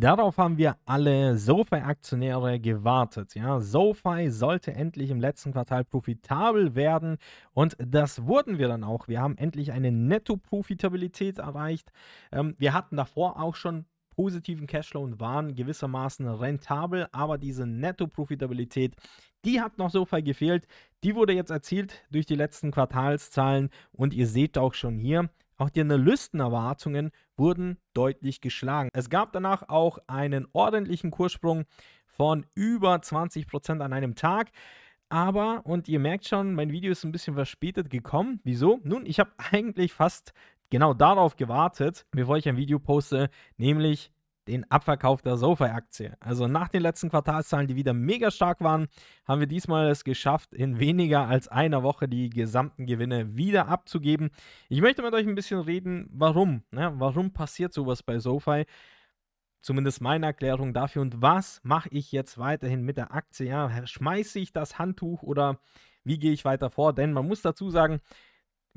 Darauf haben wir alle SoFi-Aktionäre gewartet. Ja, SoFi sollte endlich im letzten Quartal profitabel werden und das wurden wir dann auch. Wir haben endlich eine Netto-Profitabilität erreicht. Ähm, wir hatten davor auch schon positiven Cashflow und waren gewissermaßen rentabel, aber diese Netto-Profitabilität, die hat noch so viel gefehlt. Die wurde jetzt erzielt durch die letzten Quartalszahlen und ihr seht auch schon hier, auch die Analystenerwartungen wurden deutlich geschlagen. Es gab danach auch einen ordentlichen Kurssprung von über 20% an einem Tag. Aber, und ihr merkt schon, mein Video ist ein bisschen verspätet gekommen. Wieso? Nun, ich habe eigentlich fast genau darauf gewartet, bevor ich ein Video poste, nämlich den Abverkauf der SoFi-Aktie. Also nach den letzten Quartalszahlen, die wieder mega stark waren, haben wir diesmal es geschafft, in weniger als einer Woche die gesamten Gewinne wieder abzugeben. Ich möchte mit euch ein bisschen reden, warum. Ne? Warum passiert sowas bei SoFi? Zumindest meine Erklärung dafür. Und was mache ich jetzt weiterhin mit der Aktie? Ja, schmeiße ich das Handtuch oder wie gehe ich weiter vor? Denn man muss dazu sagen,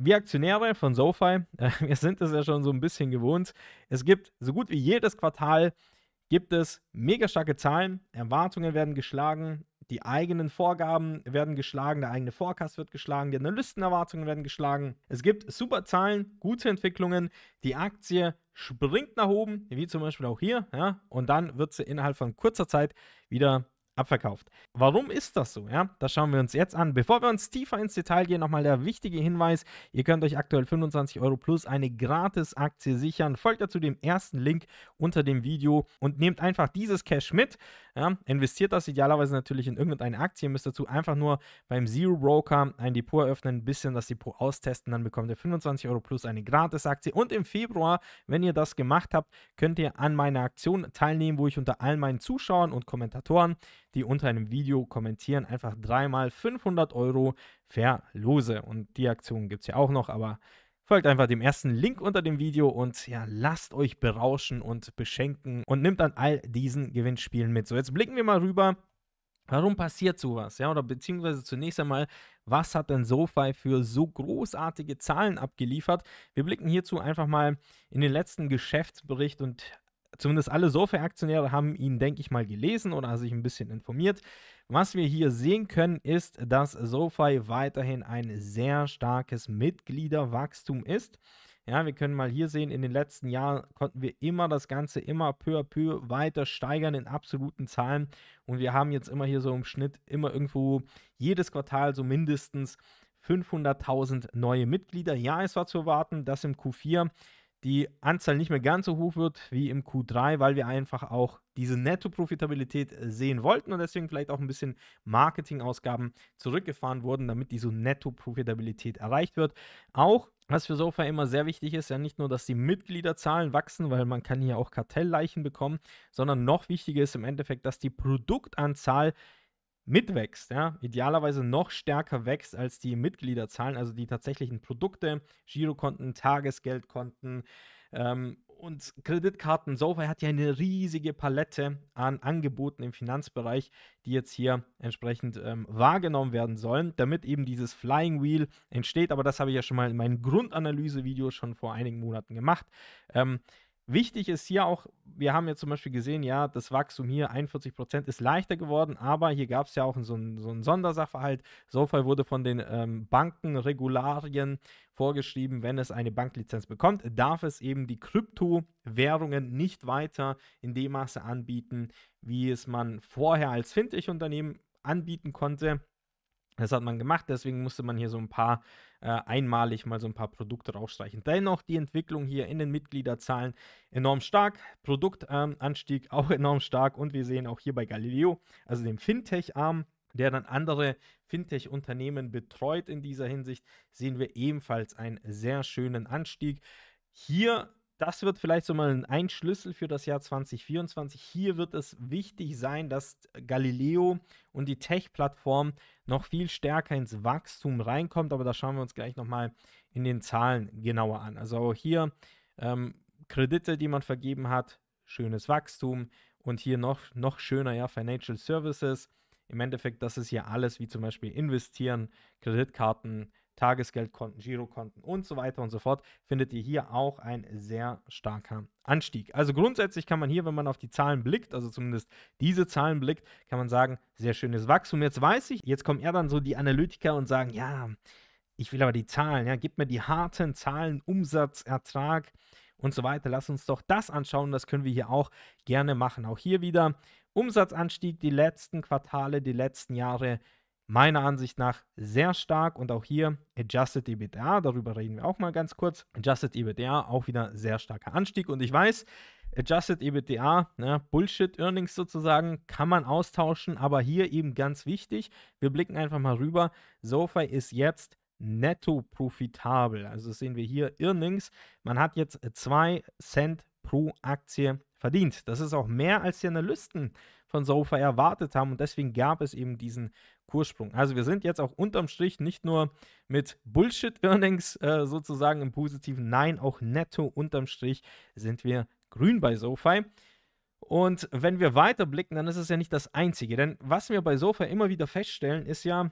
wir Aktionäre von SoFi, äh, wir sind es ja schon so ein bisschen gewohnt. Es gibt so gut wie jedes Quartal gibt es mega starke Zahlen. Erwartungen werden geschlagen, die eigenen Vorgaben werden geschlagen, der eigene Forecast wird geschlagen, die Analystenerwartungen werden geschlagen. Es gibt super Zahlen, gute Entwicklungen, die Aktie springt nach oben, wie zum Beispiel auch hier, ja, und dann wird sie innerhalb von kurzer Zeit wieder abverkauft. Warum ist das so? Ja, das schauen wir uns jetzt an. Bevor wir uns tiefer ins Detail gehen, nochmal der wichtige Hinweis: Ihr könnt euch aktuell 25 Euro plus eine Gratis-Aktie sichern. Folgt dazu dem ersten Link unter dem Video und nehmt einfach dieses Cash mit. Ja, investiert das idealerweise natürlich in irgendeine Aktie. Ihr müsst dazu einfach nur beim Zero Broker ein Depot eröffnen, ein bisschen das Depot austesten, dann bekommt ihr 25 Euro plus eine Gratis-Aktie. Und im Februar, wenn ihr das gemacht habt, könnt ihr an meiner Aktion teilnehmen, wo ich unter all meinen Zuschauern und Kommentatoren die unter einem Video kommentieren, einfach dreimal 500 Euro verlose. Und die Aktion gibt es ja auch noch, aber Folgt einfach dem ersten Link unter dem Video und ja, lasst euch berauschen und beschenken und nimmt an all diesen Gewinnspielen mit. So, jetzt blicken wir mal rüber. Warum passiert sowas? Ja, oder beziehungsweise zunächst einmal, was hat denn SoFi für so großartige Zahlen abgeliefert? Wir blicken hierzu einfach mal in den letzten Geschäftsbericht und zumindest alle SoFi-Aktionäre haben ihn, denke ich mal, gelesen oder sich ein bisschen informiert. Was wir hier sehen können, ist, dass SoFi weiterhin ein sehr starkes Mitgliederwachstum ist. Ja, wir können mal hier sehen, in den letzten Jahren konnten wir immer das Ganze immer peu à peu weiter steigern in absoluten Zahlen. Und wir haben jetzt immer hier so im Schnitt immer irgendwo jedes Quartal so mindestens 500.000 neue Mitglieder. Ja, es war zu erwarten, dass im Q4 die Anzahl nicht mehr ganz so hoch wird wie im Q3, weil wir einfach auch diese Netto-Profitabilität äh, sehen wollten und deswegen vielleicht auch ein bisschen Marketingausgaben zurückgefahren wurden, damit diese Netto-Profitabilität erreicht wird. Auch was für Sofa immer sehr wichtig ist, ja nicht nur, dass die Mitgliederzahlen wachsen, weil man kann hier auch Kartellleichen bekommen, sondern noch wichtiger ist im Endeffekt, dass die Produktanzahl mitwächst, ja, idealerweise noch stärker wächst als die Mitgliederzahlen, also die tatsächlichen Produkte, Girokonten, Tagesgeldkonten ähm, und Kreditkarten. SoFi hat ja eine riesige Palette an Angeboten im Finanzbereich, die jetzt hier entsprechend ähm, wahrgenommen werden sollen, damit eben dieses Flying Wheel entsteht. Aber das habe ich ja schon mal in meinem Grundanalyse-Video schon vor einigen Monaten gemacht. Ähm, Wichtig ist hier auch, wir haben ja zum Beispiel gesehen, ja, das Wachstum hier 41 Prozent ist leichter geworden, aber hier gab es ja auch so einen so Sondersachverhalt. SoFi wurde von den ähm, Banken vorgeschrieben, wenn es eine Banklizenz bekommt, darf es eben die Kryptowährungen nicht weiter in dem Maße anbieten, wie es man vorher als Fintech-Unternehmen anbieten konnte. Das hat man gemacht, deswegen musste man hier so ein paar äh, einmalig mal so ein paar Produkte rausstreichen. Dennoch die Entwicklung hier in den Mitgliederzahlen enorm stark, Produktanstieg ähm, auch enorm stark und wir sehen auch hier bei Galileo, also dem Fintech-Arm, der dann andere Fintech-Unternehmen betreut in dieser Hinsicht, sehen wir ebenfalls einen sehr schönen Anstieg. Hier das wird vielleicht so mal ein Schlüssel für das Jahr 2024. Hier wird es wichtig sein, dass äh, Galileo und die Tech-Plattform noch viel stärker ins Wachstum reinkommt. Aber da schauen wir uns gleich nochmal in den Zahlen genauer an. Also auch hier ähm, Kredite, die man vergeben hat, schönes Wachstum und hier noch, noch schöner, ja, Financial Services. Im Endeffekt, das ist hier alles, wie zum Beispiel investieren, Kreditkarten, Tagesgeldkonten, Girokonten und so weiter und so fort, findet ihr hier auch ein sehr starker Anstieg. Also grundsätzlich kann man hier, wenn man auf die Zahlen blickt, also zumindest diese Zahlen blickt, kann man sagen, sehr schönes Wachstum. Jetzt weiß ich, jetzt kommen eher dann so die Analytiker und sagen, ja, ich will aber die Zahlen, ja, gib mir die harten Zahlen, Umsatz, Ertrag und so weiter. Lass uns doch das anschauen, das können wir hier auch gerne machen. Auch hier wieder Umsatzanstieg, die letzten Quartale, die letzten Jahre meiner Ansicht nach sehr stark und auch hier Adjusted EBITDA, darüber reden wir auch mal ganz kurz. Adjusted EBITDA auch wieder sehr starker Anstieg und ich weiß, Adjusted EBITDA, ne, Bullshit Earnings sozusagen, kann man austauschen, aber hier eben ganz wichtig, wir blicken einfach mal rüber. SoFi ist jetzt netto profitabel. Also sehen wir hier Earnings. Man hat jetzt 2 Cent pro Aktie verdient. Das ist auch mehr als die Analysten von SoFi erwartet haben. Und deswegen gab es eben diesen Kurssprung. Also wir sind jetzt auch unterm Strich nicht nur mit Bullshit-Earnings äh, sozusagen im positiven, nein, auch netto unterm Strich sind wir grün bei SoFi. Und wenn wir weiter blicken, dann ist es ja nicht das Einzige. Denn was wir bei SoFi immer wieder feststellen, ist ja,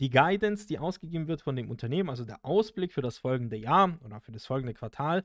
die Guidance, die ausgegeben wird von dem Unternehmen, also der Ausblick für das folgende Jahr oder für das folgende Quartal,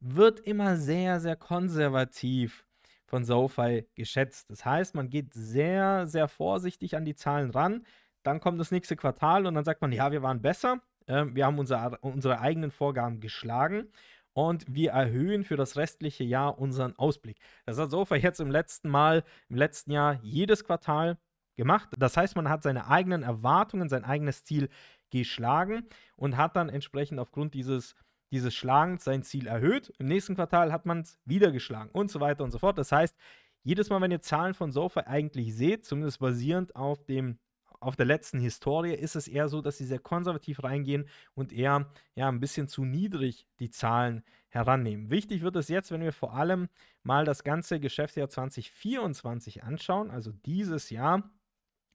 wird immer sehr, sehr konservativ von SoFi geschätzt. Das heißt, man geht sehr, sehr vorsichtig an die Zahlen ran. Dann kommt das nächste Quartal und dann sagt man, ja, wir waren besser. Ähm, wir haben unser, unsere eigenen Vorgaben geschlagen und wir erhöhen für das restliche Jahr unseren Ausblick. Das hat SoFi jetzt im letzten Mal, im letzten Jahr jedes Quartal gemacht. Das heißt, man hat seine eigenen Erwartungen, sein eigenes Ziel geschlagen und hat dann entsprechend aufgrund dieses dieses Schlagens sein Ziel erhöht. Im nächsten Quartal hat man es wieder geschlagen und so weiter und so fort. Das heißt, jedes Mal, wenn ihr Zahlen von SoFi eigentlich seht, zumindest basierend auf dem auf der letzten Historie ist es eher so, dass sie sehr konservativ reingehen und eher ja, ein bisschen zu niedrig die Zahlen herannehmen. Wichtig wird es jetzt, wenn wir vor allem mal das ganze Geschäftsjahr 2024 anschauen, also dieses Jahr.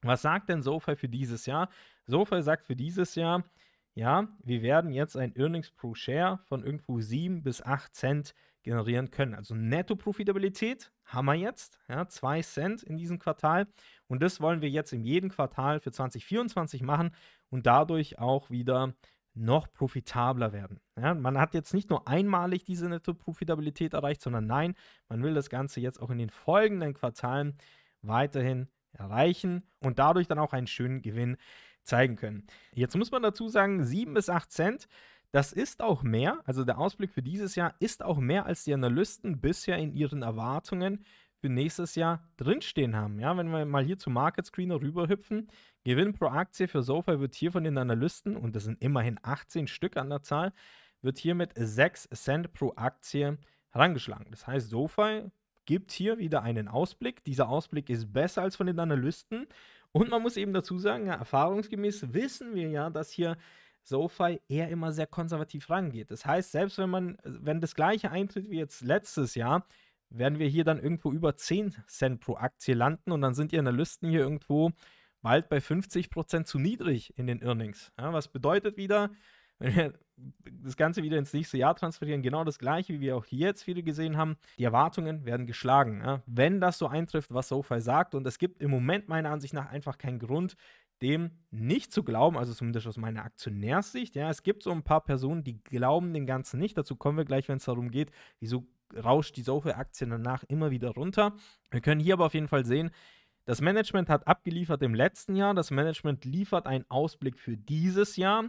Was sagt denn SoFi für dieses Jahr? SoFi sagt für dieses Jahr, ja, wir werden jetzt ein Earnings pro Share von irgendwo 7 bis 8 Cent generieren können. Also Netto-Profitabilität haben wir jetzt, ja, 2 Cent in diesem Quartal. Und das wollen wir jetzt in jedem Quartal für 2024 machen und dadurch auch wieder noch profitabler werden. Ja, man hat jetzt nicht nur einmalig diese Netto-Profitabilität erreicht, sondern nein, man will das Ganze jetzt auch in den folgenden Quartalen weiterhin erreichen und dadurch dann auch einen schönen Gewinn zeigen können. Jetzt muss man dazu sagen, 7 bis 8 Cent, das ist auch mehr, also der Ausblick für dieses Jahr ist auch mehr, als die Analysten bisher in ihren Erwartungen für nächstes Jahr drinstehen haben. Ja, wenn wir mal hier zu Market Screener rüberhüpfen, Gewinn pro Aktie für SoFi wird hier von den Analysten, und das sind immerhin 18 Stück an der Zahl, wird hier mit 6 Cent pro Aktie herangeschlagen. Das heißt, SoFi gibt hier wieder einen Ausblick. Dieser Ausblick ist besser als von den Analysten. Und man muss eben dazu sagen, erfahrungsgemäß wissen wir ja, dass hier SoFi eher immer sehr konservativ rangeht. Das heißt, selbst wenn man, wenn das gleiche eintritt wie jetzt letztes Jahr, werden wir hier dann irgendwo über 10 Cent pro Aktie landen und dann sind die Analysten hier irgendwo bald bei 50% zu niedrig in den Earnings. Ja, was bedeutet wieder, wenn wir das Ganze wieder ins nächste Jahr transferieren, genau das gleiche, wie wir auch hier jetzt viele gesehen haben, die Erwartungen werden geschlagen. Ja? Wenn das so eintrifft, was SoFi sagt, und es gibt im Moment meiner Ansicht nach einfach keinen Grund, dem nicht zu glauben, also zumindest aus meiner Aktionärssicht, ja, es gibt so ein paar Personen, die glauben dem Ganzen nicht. Dazu kommen wir gleich, wenn es darum geht, wieso rauscht die sofi aktie danach immer wieder runter. Wir können hier aber auf jeden Fall sehen, das Management hat abgeliefert im letzten Jahr, das Management liefert einen Ausblick für dieses Jahr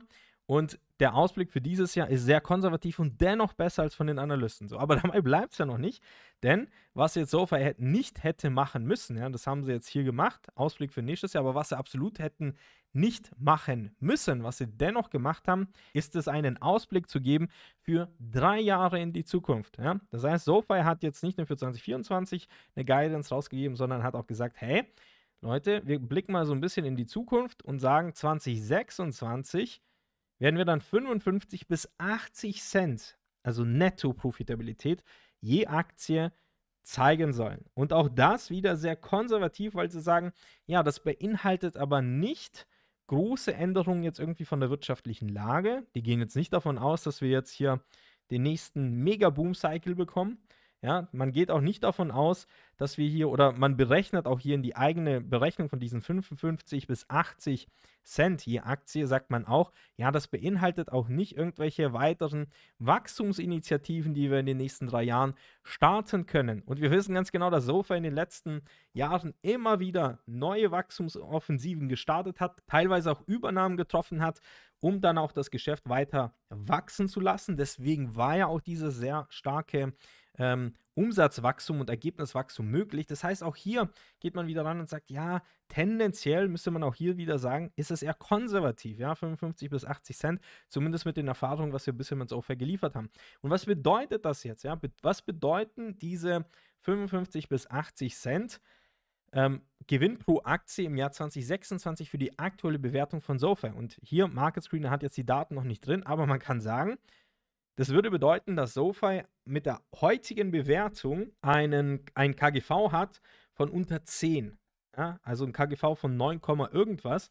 und der Ausblick für dieses Jahr ist sehr konservativ und dennoch besser als von den Analysten. So, aber dabei bleibt es ja noch nicht, denn was jetzt SoFi nicht hätte machen müssen, ja, das haben sie jetzt hier gemacht, Ausblick für nächstes Jahr, aber was sie absolut hätten nicht machen müssen, was sie dennoch gemacht haben, ist es einen Ausblick zu geben für drei Jahre in die Zukunft. Ja? Das heißt, SoFi hat jetzt nicht nur für 2024 eine Guidance rausgegeben, sondern hat auch gesagt, hey, Leute, wir blicken mal so ein bisschen in die Zukunft und sagen 2026 werden wir dann 55 bis 80 Cent, also Netto-Profitabilität, je Aktie zeigen sollen. Und auch das wieder sehr konservativ, weil sie sagen, ja, das beinhaltet aber nicht große Änderungen jetzt irgendwie von der wirtschaftlichen Lage. Die gehen jetzt nicht davon aus, dass wir jetzt hier den nächsten Mega-Boom-Cycle bekommen, ja, man geht auch nicht davon aus, dass wir hier oder man berechnet auch hier in die eigene Berechnung von diesen 55 bis 80 Cent je Aktie, sagt man auch, ja, das beinhaltet auch nicht irgendwelche weiteren Wachstumsinitiativen, die wir in den nächsten drei Jahren starten können. Und wir wissen ganz genau, dass Sofa in den letzten Jahren immer wieder neue Wachstumsoffensiven gestartet hat, teilweise auch Übernahmen getroffen hat, um dann auch das Geschäft weiter wachsen zu lassen. Deswegen war ja auch diese sehr starke ähm, Umsatzwachstum und Ergebniswachstum möglich. Das heißt, auch hier geht man wieder ran und sagt, ja, tendenziell müsste man auch hier wieder sagen, ist es eher konservativ, ja, 55 bis 80 Cent, zumindest mit den Erfahrungen, was wir bisher mit Software geliefert haben. Und was bedeutet das jetzt, ja? Was bedeuten diese 55 bis 80 Cent? Ähm, Gewinn pro Aktie im Jahr 2026 für die aktuelle Bewertung von SoFi. Und hier, Market Screener hat jetzt die Daten noch nicht drin, aber man kann sagen, das würde bedeuten, dass SoFi mit der heutigen Bewertung einen, ein KGV hat von unter 10. Ja? Also ein KGV von 9, irgendwas.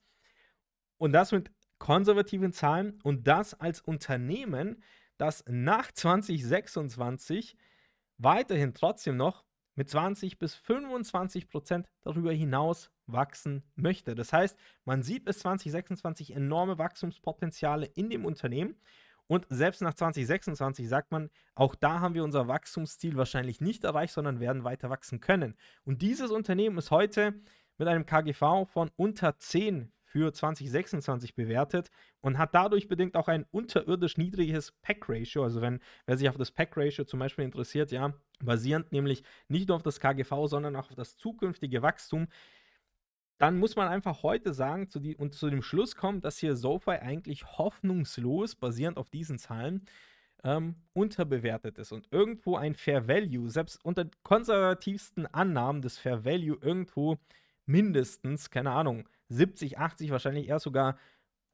Und das mit konservativen Zahlen und das als Unternehmen, das nach 2026 weiterhin trotzdem noch mit 20 bis 25 Prozent darüber hinaus wachsen möchte. Das heißt, man sieht bis 2026 enorme Wachstumspotenziale in dem Unternehmen und selbst nach 2026 sagt man, auch da haben wir unser Wachstumsziel wahrscheinlich nicht erreicht, sondern werden weiter wachsen können. Und dieses Unternehmen ist heute mit einem KGV von unter 10 für 2026 bewertet und hat dadurch bedingt auch ein unterirdisch niedriges Pack-Ratio. Also wenn wer sich auf das Pack-Ratio zum Beispiel interessiert, ja, basierend nämlich nicht nur auf das KGV, sondern auch auf das zukünftige Wachstum, dann muss man einfach heute sagen zu die, und zu dem Schluss kommen, dass hier SoFi eigentlich hoffnungslos, basierend auf diesen Zahlen, ähm, unterbewertet ist und irgendwo ein Fair Value, selbst unter konservativsten Annahmen des Fair Value irgendwo mindestens, keine Ahnung, 70, 80, wahrscheinlich eher sogar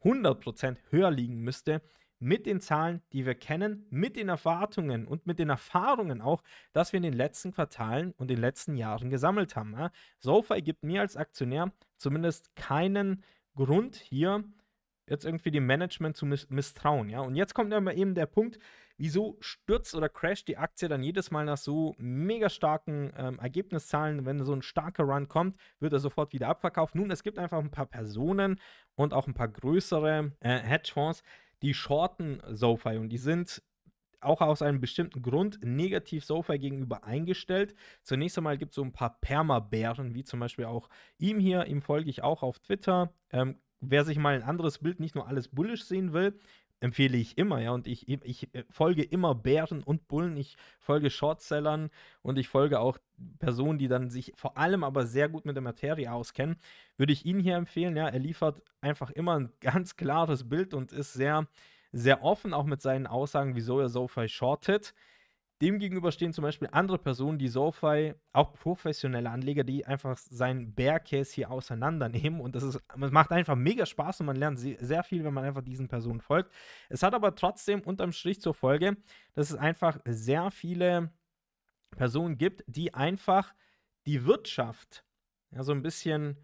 100% höher liegen müsste mit den Zahlen, die wir kennen, mit den Erwartungen und mit den Erfahrungen auch, dass wir in den letzten Quartalen und den letzten Jahren gesammelt haben. Ja? SoFi gibt mir als Aktionär zumindest keinen Grund hier jetzt irgendwie dem Management zu miss misstrauen, ja. Und jetzt kommt aber eben der Punkt, wieso stürzt oder crasht die Aktie dann jedes Mal nach so mega starken ähm, Ergebniszahlen, wenn so ein starker Run kommt, wird er sofort wieder abverkauft. Nun, es gibt einfach ein paar Personen und auch ein paar größere äh, Hedgefonds, die shorten SoFi und die sind auch aus einem bestimmten Grund negativ SoFi gegenüber eingestellt. Zunächst einmal gibt es so ein paar Permabären, wie zum Beispiel auch ihm hier, ihm folge ich auch auf Twitter. Ähm, wer sich mal ein anderes Bild, nicht nur alles bullisch sehen will, empfehle ich immer, ja. Und ich, ich äh, folge immer Bären und Bullen, ich folge Shortsellern und ich folge auch Personen, die dann sich vor allem aber sehr gut mit der Materie auskennen. Würde ich ihn hier empfehlen, ja. Er liefert einfach immer ein ganz klares Bild und ist sehr, sehr offen auch mit seinen Aussagen, wieso er SoFi shortet. Demgegenüber stehen zum Beispiel andere Personen, die SoFi, auch professionelle Anleger, die einfach seinen Bearcase hier auseinandernehmen. Und das ist, es macht einfach mega Spaß und man lernt sehr viel, wenn man einfach diesen Personen folgt. Es hat aber trotzdem unterm Strich zur Folge, dass es einfach sehr viele Personen gibt, die einfach die Wirtschaft ja, so ein bisschen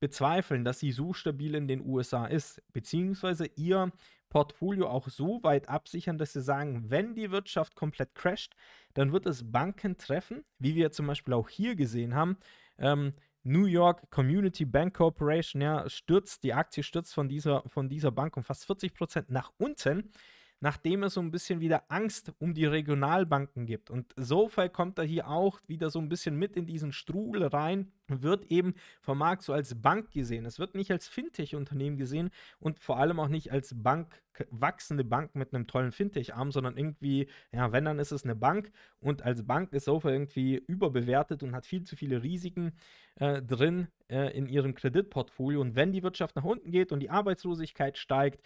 bezweifeln, dass sie so stabil in den USA ist, beziehungsweise ihr Portfolio auch so weit absichern, dass sie sagen, wenn die Wirtschaft komplett crasht, dann wird es Banken treffen, wie wir zum Beispiel auch hier gesehen haben. Ähm, New York Community Bank Corporation ja, stürzt, die Aktie stürzt von dieser, von dieser Bank um fast 40 Prozent nach unten nachdem es so ein bisschen wieder Angst um die Regionalbanken gibt. Und SoFi kommt da hier auch wieder so ein bisschen mit in diesen Strudel rein wird eben vom Markt so als Bank gesehen. Es wird nicht als Fintech-Unternehmen gesehen und vor allem auch nicht als Bank, wachsende Bank mit einem tollen Fintech-Arm, sondern irgendwie, ja, wenn dann ist es eine Bank und als Bank ist Sofa irgendwie überbewertet und hat viel zu viele Risiken äh, drin äh, in ihrem Kreditportfolio. Und wenn die Wirtschaft nach unten geht und die Arbeitslosigkeit steigt,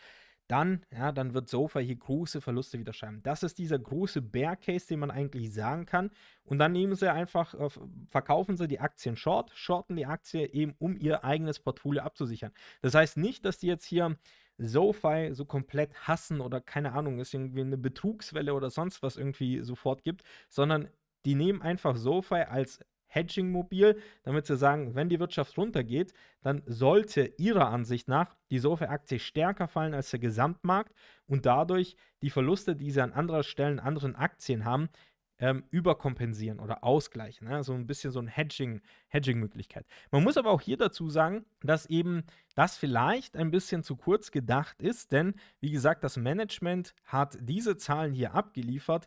dann, ja, dann wird Sofa hier große Verluste wieder schreiben. Das ist dieser große Bear Case, den man eigentlich sagen kann. Und dann nehmen sie einfach, äh, verkaufen sie die Aktien short, shorten die Aktie eben, um ihr eigenes Portfolio abzusichern. Das heißt nicht, dass die jetzt hier SoFi so komplett hassen oder keine Ahnung, es irgendwie eine Betrugswelle oder sonst was irgendwie sofort gibt, sondern die nehmen einfach SoFi als Hedging mobil, damit sie sagen, wenn die Wirtschaft runtergeht, dann sollte ihrer Ansicht nach die Sofa-Aktie stärker fallen als der Gesamtmarkt und dadurch die Verluste, die sie an anderer Stelle Stellen anderen Aktien haben, ähm, überkompensieren oder ausgleichen. Ne? So ein bisschen so ein Hedging, Hedging-Möglichkeit. Man muss aber auch hier dazu sagen, dass eben das vielleicht ein bisschen zu kurz gedacht ist, denn wie gesagt, das Management hat diese Zahlen hier abgeliefert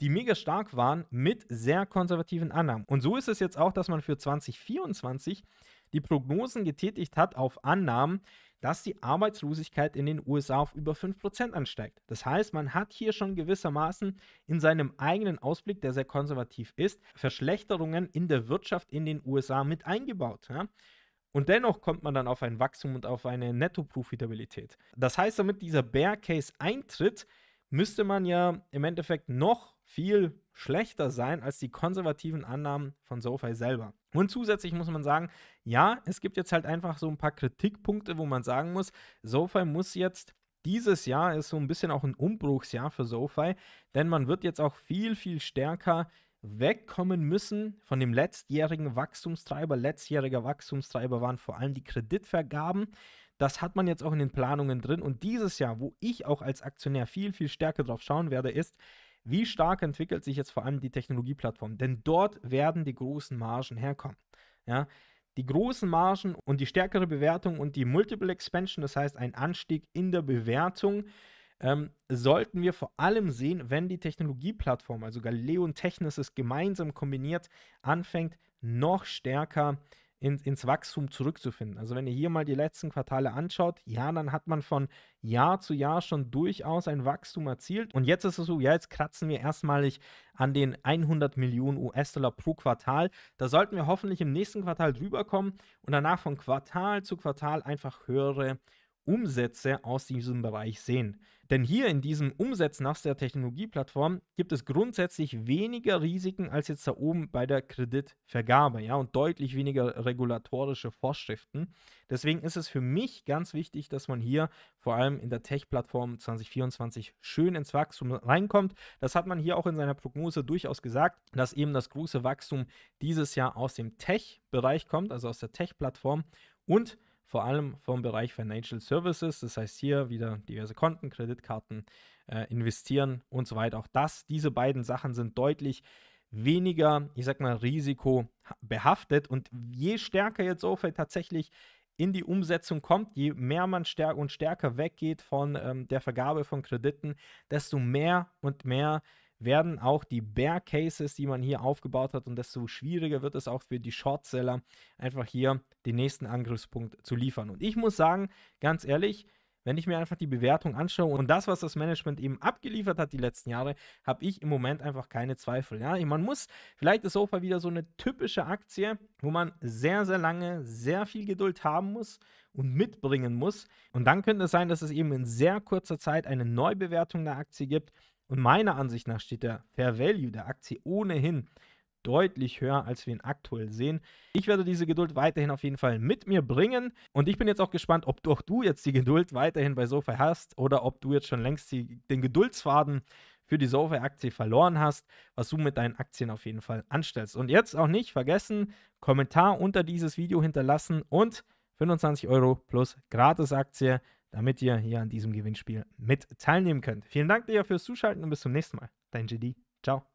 die mega stark waren mit sehr konservativen Annahmen. Und so ist es jetzt auch, dass man für 2024 die Prognosen getätigt hat auf Annahmen, dass die Arbeitslosigkeit in den USA auf über 5% ansteigt. Das heißt, man hat hier schon gewissermaßen in seinem eigenen Ausblick, der sehr konservativ ist, Verschlechterungen in der Wirtschaft in den USA mit eingebaut. Ja? Und dennoch kommt man dann auf ein Wachstum und auf eine Netto-Profitabilität. Das heißt, damit dieser Bear Case eintritt, müsste man ja im Endeffekt noch viel schlechter sein als die konservativen Annahmen von SoFi selber. Und zusätzlich muss man sagen, ja, es gibt jetzt halt einfach so ein paar Kritikpunkte, wo man sagen muss, SoFi muss jetzt dieses Jahr ist so ein bisschen auch ein Umbruchsjahr für SoFi, denn man wird jetzt auch viel, viel stärker wegkommen müssen von dem letztjährigen Wachstumstreiber. Letztjähriger Wachstumstreiber waren vor allem die Kreditvergaben. Das hat man jetzt auch in den Planungen drin. Und dieses Jahr, wo ich auch als Aktionär viel, viel stärker drauf schauen werde, ist, wie stark entwickelt sich jetzt vor allem die Technologieplattform? Denn dort werden die großen Margen herkommen. Ja? Die großen Margen und die stärkere Bewertung und die Multiple Expansion, das heißt ein Anstieg in der Bewertung, ähm, sollten wir vor allem sehen, wenn die Technologieplattform, also Galileo und Technis, es gemeinsam kombiniert anfängt, noch stärker zu in, ins Wachstum zurückzufinden. Also wenn ihr hier mal die letzten Quartale anschaut, ja, dann hat man von Jahr zu Jahr schon durchaus ein Wachstum erzielt. Und jetzt ist es so, ja, jetzt kratzen wir erstmalig an den 100 Millionen US-Dollar pro Quartal. Da sollten wir hoffentlich im nächsten Quartal drüber kommen und danach von Quartal zu Quartal einfach höhere Umsätze aus diesem Bereich sehen. Denn hier in diesem Umsatz nach der Technologieplattform gibt es grundsätzlich weniger Risiken als jetzt da oben bei der Kreditvergabe, ja, und deutlich weniger regulatorische Vorschriften. Deswegen ist es für mich ganz wichtig, dass man hier vor allem in der Tech-Plattform 2024 schön ins Wachstum reinkommt. Das hat man hier auch in seiner Prognose durchaus gesagt, dass eben das große Wachstum dieses Jahr aus dem Tech-Bereich kommt, also aus der Tech-Plattform und vor allem vom Bereich Financial Services. Das heißt hier wieder diverse Konten, Kreditkarten, äh, investieren und so weiter. Auch das, diese beiden Sachen sind deutlich weniger, ich sag mal, risikobehaftet. Und je stärker jetzt SoFi tatsächlich in die Umsetzung kommt, je mehr man stärker und stärker weggeht von ähm, der Vergabe von Krediten, desto mehr und mehr werden auch die Bear Cases, die man hier aufgebaut hat, und desto schwieriger wird es auch für die Shortseller, einfach hier den nächsten Angriffspunkt zu liefern. Und ich muss sagen, ganz ehrlich, wenn ich mir einfach die Bewertung anschaue und das, was das Management eben abgeliefert hat die letzten Jahre, habe ich im Moment einfach keine Zweifel. Ja, man muss, vielleicht ist Sofa wieder so eine typische Aktie, wo man sehr, sehr lange, sehr viel Geduld haben muss und mitbringen muss. Und dann könnte es sein, dass es eben in sehr kurzer Zeit eine Neubewertung der Aktie gibt und meiner Ansicht nach steht der Fair Value der Aktie ohnehin deutlich höher, als wir ihn aktuell sehen. Ich werde diese Geduld weiterhin auf jeden Fall mit mir bringen und ich bin jetzt auch gespannt, ob doch du jetzt die Geduld weiterhin bei SoFi hast oder ob du jetzt schon längst die, den Geduldsfaden für die SoFi-Aktie verloren hast, was du mit deinen Aktien auf jeden Fall anstellst. Und jetzt auch nicht vergessen, Kommentar unter dieses Video hinterlassen und 25 Euro plus Gratisaktie damit ihr hier an diesem Gewinnspiel mit teilnehmen könnt. Vielen Dank dir fürs Zuschalten und bis zum nächsten Mal. Dein GD. Ciao.